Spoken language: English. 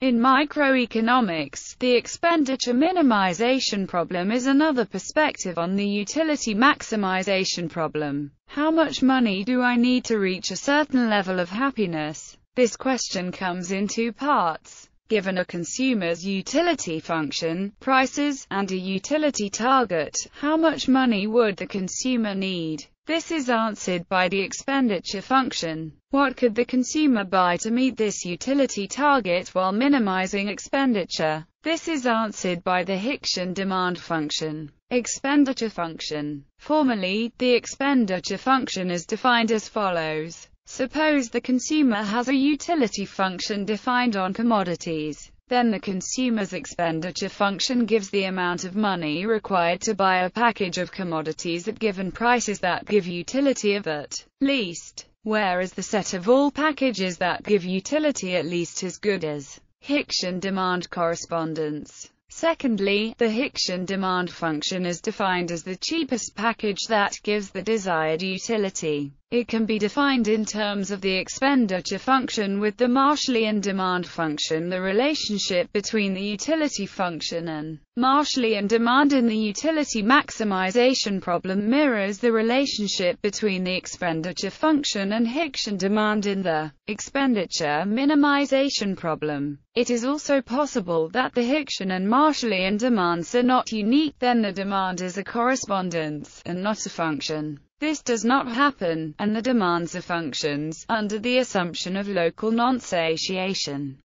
In microeconomics, the expenditure minimization problem is another perspective on the utility maximization problem. How much money do I need to reach a certain level of happiness? This question comes in two parts. Given a consumer's utility function, prices, and a utility target, how much money would the consumer need? This is answered by the expenditure function. What could the consumer buy to meet this utility target while minimizing expenditure? This is answered by the Hiction demand function. Expenditure function. Formally, the expenditure function is defined as follows. Suppose the consumer has a utility function defined on commodities. Then the consumer's expenditure function gives the amount of money required to buy a package of commodities at given prices that give utility of at least, whereas the set of all packages that give utility at least as good as Hicksian demand correspondence. Secondly, the Hicksian demand function is defined as the cheapest package that gives the desired utility. It can be defined in terms of the expenditure function with the Marshallian demand function. The relationship between the utility function and Marshallian demand in the utility maximization problem mirrors the relationship between the expenditure function and Hicksian demand in the expenditure minimization problem. It is also possible that the Hicksian and Marshallian demands are not unique, then the demand is a correspondence, and not a function. This does not happen, and the demands functions, under the assumption of local non-satiation.